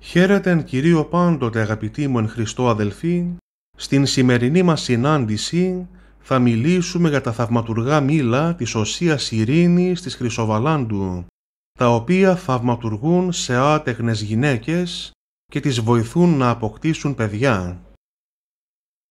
Χαίρετε εν Κυρίω πάντοτε αγαπητοί μου εν Χριστώ αδελφοί, στην σημερινή μας συνάντηση θα μιλήσουμε για τα θαυματουργά μήλα της Οσίας Ειρήνης της Χρυσοβαλάντου, τα οποία θαυματουργούν σε άτεχνες γυναίκες και τις βοηθούν να αποκτήσουν παιδιά.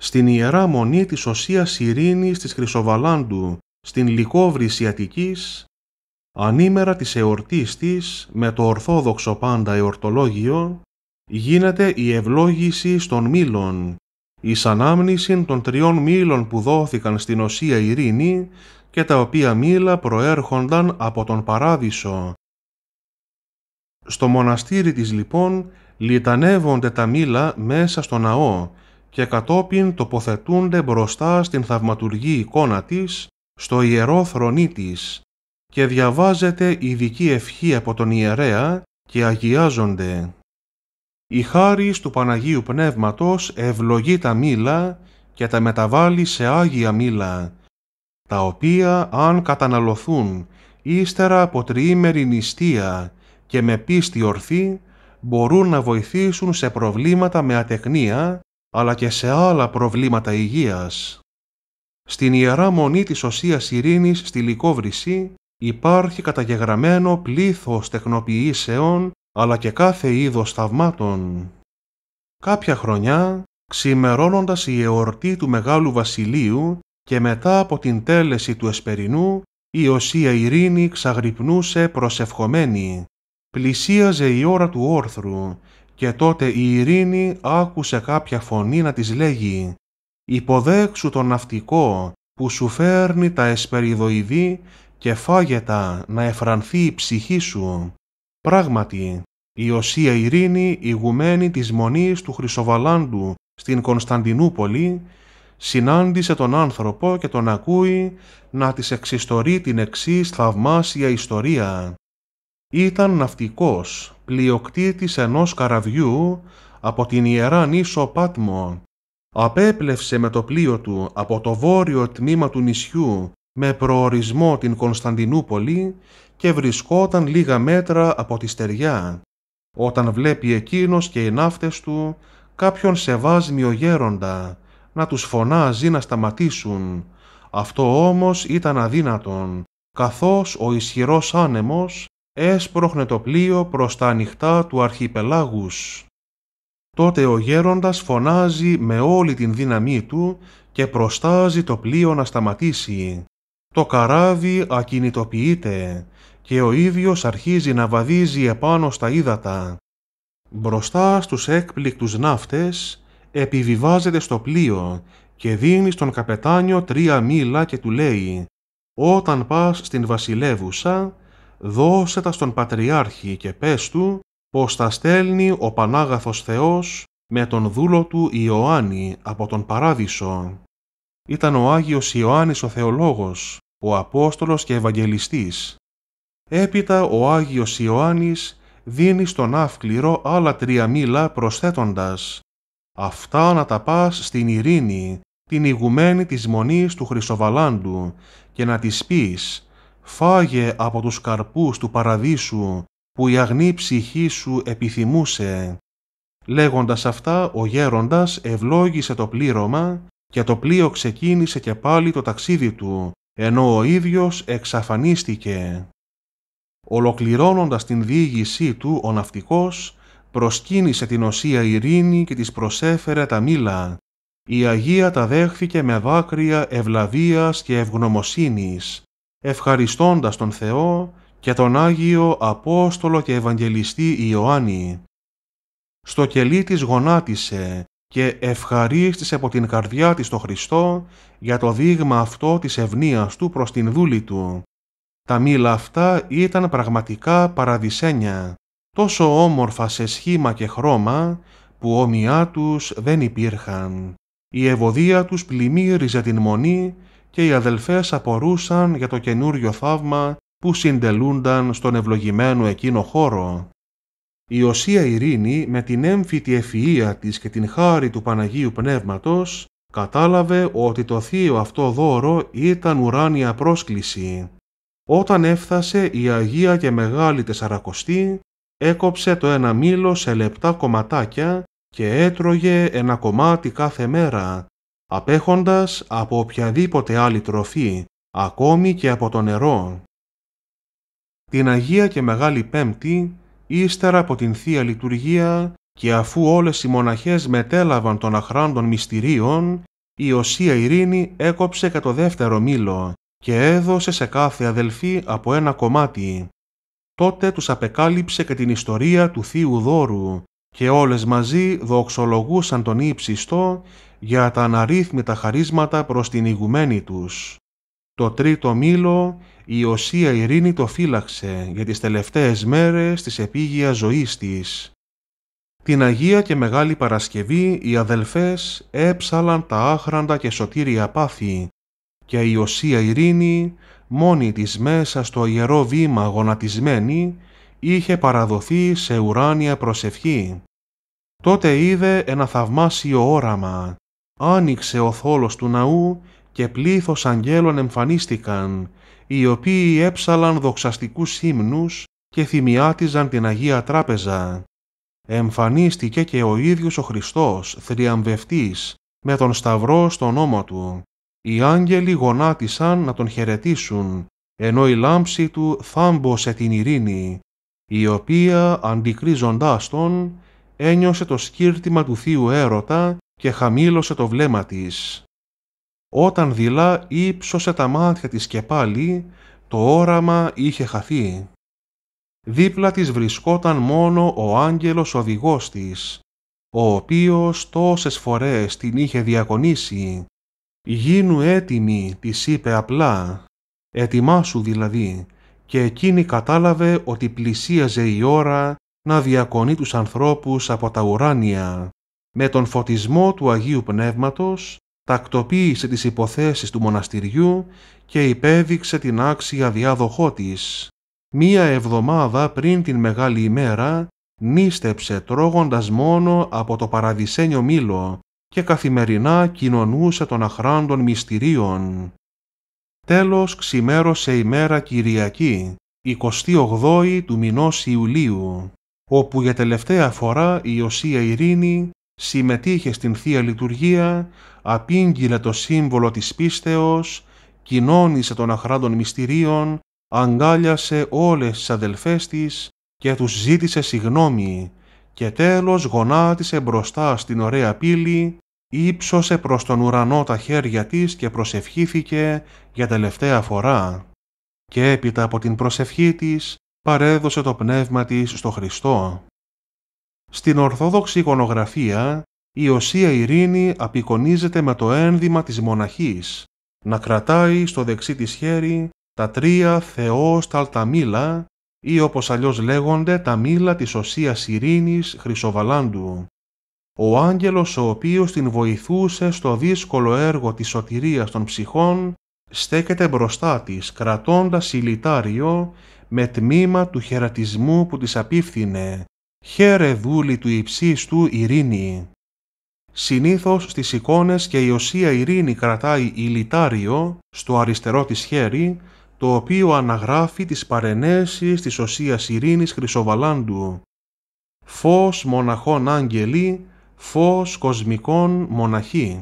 Στην Ιερά Μονή της Οσίας Ειρήνης της Χρυσοβαλάντου, στην λικόβρη Αττικής, ανήμερα της εορτής της με το ορθόδοξο πάντα εορτολόγιο γίνεται η ευλόγηση των μήλων, η ανάμνηση των τριών μήλων που δόθηκαν στην Οσία Ειρήνη και τα οποία μήλα προέρχονταν από τον Παράδεισο. Στο μοναστήρι της λοιπόν λιτανεύονται τα μήλα μέσα στο ναό και κατόπιν τοποθετούνται μπροστά στην θαυματουργή εικόνα της, στο ιερό θρονί της, και διαβάζεται ειδική ευχή από τον ιερέα και αγιάζονται. Η χάρη του Παναγίου Πνεύματος ευλογεί τα μήλα και τα μεταβάλλει σε άγια μήλα, τα οποία αν καταναλωθούν ύστερα από τριήμερη νηστεία και με πίστη ορθή, μπορούν να βοηθήσουν σε προβλήματα με ατεχνία, αλλά και σε άλλα προβλήματα υγείας. Στην Ιερά Μονή της Οσίας Ειρήνης στη Λικόβρηση υπάρχει καταγεγραμμένο πλήθος τεχνοποιήσεων αλλά και κάθε είδος θαυμάτων. Κάποια χρονιά, ξημερώνοντας η εορτή του Μεγάλου Βασιλείου και μετά από την τέλεση του Εσπερινού, η Οσία Ειρήνη ξαγρυπνούσε προσευχομένη. Πλησίαζε η ώρα του όρθρου και τότε η Ειρήνη άκουσε κάποια φωνή να της λέγει «Υποδέξου τον ναυτικό που σου φέρνει τα εσπεριδοειδή και φάγετα να εφρανθεί η ψυχή σου. Πράγματι, η Οσία Ειρήνη, ηγουμένη της Μονής του Χρυσοβαλάντου στην Κωνσταντινούπολη, συνάντησε τον άνθρωπο και τον ακούει να της εξιστορεί την εξής θαυμάσια ιστορία. Ήταν ναυτικός, πλειοκτήτης ενός καραβιού από την Ιερά νήσο Πάτμο. Απέπλευσε με το πλοίο του από το βόρειο τμήμα του νησιού με προορισμό την Κωνσταντινούπολη και βρισκόταν λίγα μέτρα από τη στεριά, όταν βλέπει εκείνος και οι ναύτες του κάποιον σεβάσμιο γέροντα να τους φωνάζει να σταματήσουν. Αυτό όμως ήταν αδύνατον, καθώς ο ισχυρός άνεμος έσπροχνε το πλοίο προς τα ανοιχτά του αρχιπελάγους. Τότε ο γέροντας φωνάζει με όλη την δύναμή του και προστάζει το πλοίο να σταματήσει. Το καράβι ακινητοποιείται και ο ίδιος αρχίζει να βαδίζει επάνω στα ύδατα. Μπροστά στους έκπληκτους ναύτες επιβιβάζεται στο πλοίο και δίνει στον καπετάνιο τρία μήλα και του λέει «Όταν πας στην βασιλεύουσα, δώσε τα στον Πατριάρχη και πες του πως τα στέλνει ο Πανάγαθος Θεός με τον δούλο του Ιωάννη από τον Παράδεισο. Ήταν ο Άγιος Ιωάννης ο Θεολόγος ο Απόστολος και Ευαγγελιστής. Έπειτα ο Άγιος Ιωάννης δίνει στον Αύκληρο άλλα τρία μήλα προσθέτοντας «Αυτά να τα πας στην ειρήνη, την ηγουμένη της μονής του Χρυσοβαλάντου και να της πεις «Φάγε από τους καρπούς του παραδείσου που η αγνή ψυχή σου επιθυμούσε». Λέγοντας αυτά, ο γέροντας ευλόγησε το πλήρωμα και το πλοίο ξεκίνησε και πάλι το ταξίδι του, ενώ ο ίδιος εξαφανίστηκε. Ολοκληρώνοντας την διήγησή του, ο ναυτικός προσκύνησε την οσία ειρήνη και της προσέφερε τα μήλα. Η Αγία τα δέχθηκε με δάκρυα ευλαβίας και ευγνωμοσύνης, ευχαριστώντας τον Θεό και τον Άγιο Απόστολο και Ευαγγελιστή Ιωάννη. Στο κελί της γονάτισε και ευχαρίστησε από την καρδιά της το Χριστό για το δείγμα αυτό της ευνοίας του προς την δούλη του. Τα μήλα αυτά ήταν πραγματικά παραδεισένια, τόσο όμορφα σε σχήμα και χρώμα που όμοιά τους δεν υπήρχαν. Η ευωδία τους πλημμύριζε την μονή και οι αδελφές απορούσαν για το καινούριο θαύμα που συντελούνταν στον ευλογημένο εκείνο χώρο η Οσία Ειρήνη με την έμφυτη ευφυΐα της και την χάρη του Παναγίου Πνεύματος κατάλαβε ότι το θείο αυτό δώρο ήταν ουράνια πρόσκληση. Όταν έφτασε η Αγία και Μεγάλη Τεσσαρακοστή, έκοψε το ένα μήλο σε λεπτά κομματάκια και έτρωγε ένα κομμάτι κάθε μέρα, απέχοντας από οποιαδήποτε άλλη τροφή, ακόμη και από το νερό. Την Αγία και Μεγάλη Πέμπτη ύστερα από την Θεία Λειτουργία και αφού όλες οι μοναχές μετέλαβαν των αχράντων μυστηρίων, η Οσία Ειρήνη έκοψε και το δεύτερο μήλο και έδωσε σε κάθε αδελφή από ένα κομμάτι. Τότε τους απεκάλυψε και την ιστορία του Θείου Δώρου και όλες μαζί δοξολογούσαν τον ύψιστο για τα αναρρύθμιτα χαρίσματα προς την ηγουμένη τους. Το τρίτο μήλο η Οσία Ειρήνη το φύλαξε για τις τελευταίες μέρες της επίγεια ζωής της. Την Αγία και Μεγάλη Παρασκευή οι αδελφές έψαλαν τα άχραντα και σωτήρια πάθη και η Οσία Ειρήνη μόνη της μέσα στο ιερό βήμα γονατισμένη είχε παραδοθεί σε ουράνια προσευχή. Τότε είδε ένα θαυμάσιο όραμα. Άνοιξε ο θόλος του ναού και πλήθος αγγέλων εμφανίστηκαν, οι οποίοι έψαλαν δοξαστικούς ύμνους και θυμιάτιζαν την Αγία Τράπεζα. Εμφανίστηκε και ο ίδιος ο Χριστός, θριαμβευτής, με τον σταυρό στον ώμο του. Οι άγγελοι γονάτισαν να τον χαιρετήσουν, ενώ η λάμψη του θάμπωσε την ειρήνη, η οποία, αντικρίζοντάς τον, ένιωσε το σκύρτημα του θείου έρωτα και χαμήλωσε το βλέμμα της. Όταν δειλά ύψωσε τα μάτια της και πάλι, το όραμα είχε χαθεί. Δίπλα της βρισκόταν μόνο ο άγγελος οδηγός της, ο οποίος τόσες φορές την είχε διακονήσει. «Γίνου έτοιμη», της είπε απλά. «Ετοιμάσου δηλαδή», και εκείνη κατάλαβε ότι πλησίαζε η ώρα να διακονεί τους ανθρώπους από τα ουράνια. Με τον φωτισμό του Αγίου Πνεύματος τακτοποίησε τις υποθέσεις του μοναστηριού και υπέδειξε την άξια διάδοχό της. Μία εβδομάδα πριν την μεγάλη ημέρα νίστεψε τρώγοντας μόνο από το παραδεισένιο μήλο και καθημερινά κοινωνούσε των αχράντων μυστηρίων. Τέλος ξημέρωσε η μέρα Κυριακή, 28η του μηνός Ιουλίου, όπου για τελευταία φορά η Οσία Ειρήνη συμμετείχε στην Θεία Λειτουργία, απήγγειλε το σύμβολο της πίστεως, κοινώνησε των αχράντων μυστηρίων, αγκάλιασε όλες τις αδελφές της και τους ζήτησε συγνώμη και τέλος γονάτισε μπροστά στην ωραία πύλη, ύψωσε προς τον ουρανό τα χέρια της και προσευχήθηκε για τελευταία φορά. Και έπειτα από την προσευχή της παρέδωσε το πνεύμα της στο Χριστό. Στην Ορθόδοξη εικονογραφία, η Οσία Ειρήνη απεικονίζεται με το ένδυμα της μοναχής, να κρατάει στο δεξί της χέρι τα τρία Θεός ταλταμίλα ή όπως αλλιώς λέγονται τα μήλα της Οσίας Ειρήνης Χρυσοβαλάντου. Ο άγγελος ο οποίος την βοηθούσε στο δύσκολο έργο της σωτηρίας των ψυχών στέκεται μπροστά της κρατώντας ηλιτάριο με τμήμα του χαιρατισμού που της απίφθινε «Χαίρε δούλη του υψίστου ειρήνη». Συνήθως στις εικόνες και η οσία ειρήνη κρατάει λιτάριο, στο αριστερό της χέρι, το οποίο αναγράφει τις παρενέσεις της οσίας ειρήνης Χρυσοβαλάντου. Φως μοναχών άγγελοι, φως κοσμικών μοναχή.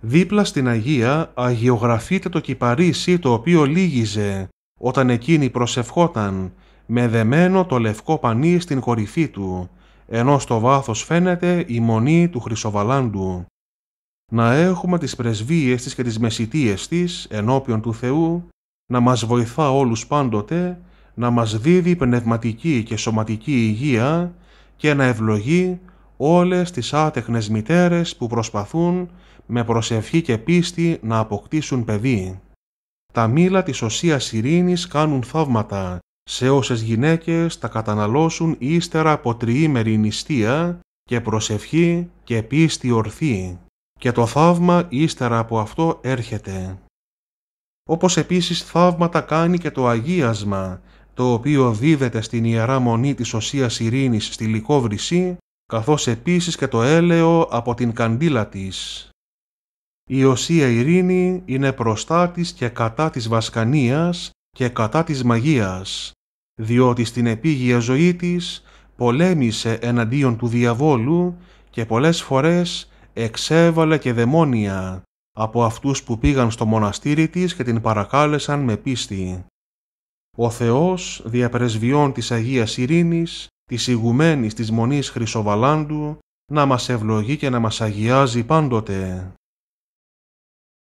Δίπλα στην Αγία αγιογραφείται το κυπαρίσι το οποίο λύγιζε όταν εκείνη προσευχόταν με δεμένο το λευκό πανί στην κορυφή του, ενώ στο βάθος φαίνεται η μονή του Χρυσοβαλάντου. Να έχουμε τις πρεσβείες της και τις μεσητείες της ενώπιον του Θεού, να μας βοηθά όλους πάντοτε, να μας δίδει πνευματική και σωματική υγεία και να ευλογεί όλες τις άτεχνες μητέρες που προσπαθούν με προσευχή και πίστη να αποκτήσουν παιδί. Τα μήλα της Οσίας Ειρήνης κάνουν θαύματα σε όσες γυναίκες τα καταναλώσουν ύστερα από τριήμερη νηστεία και προσευχή και πίστη ορθή και το θαύμα ύστερα από αυτό έρχεται. Όπως επίσης θαύματα κάνει και το αγίασμα, το οποίο δίδεται στην Ιερά Μονή της Οσίας Ειρήνης στη Λυκόβρυση καθώς επίσης και το έλαιο από την καντήλα της. Η Οσία Ειρήνη είναι προστάτης και κατά της Βασκανίας και κατά της μαγείας, διότι στην επίγεια ζωή της πολέμησε εναντίον του διαβόλου και πολλές φορές εξέβαλε και δαιμόνια από αυτούς που πήγαν στο μοναστήρι της και την παρακάλεσαν με πίστη. Ο Θεός, διαπρεσβειών της Αγίας Ειρήνης, της ηγουμένης της Μονής Χρυσοβαλάντου, να μας ευλογεί και να μας αγιάζει πάντοτε.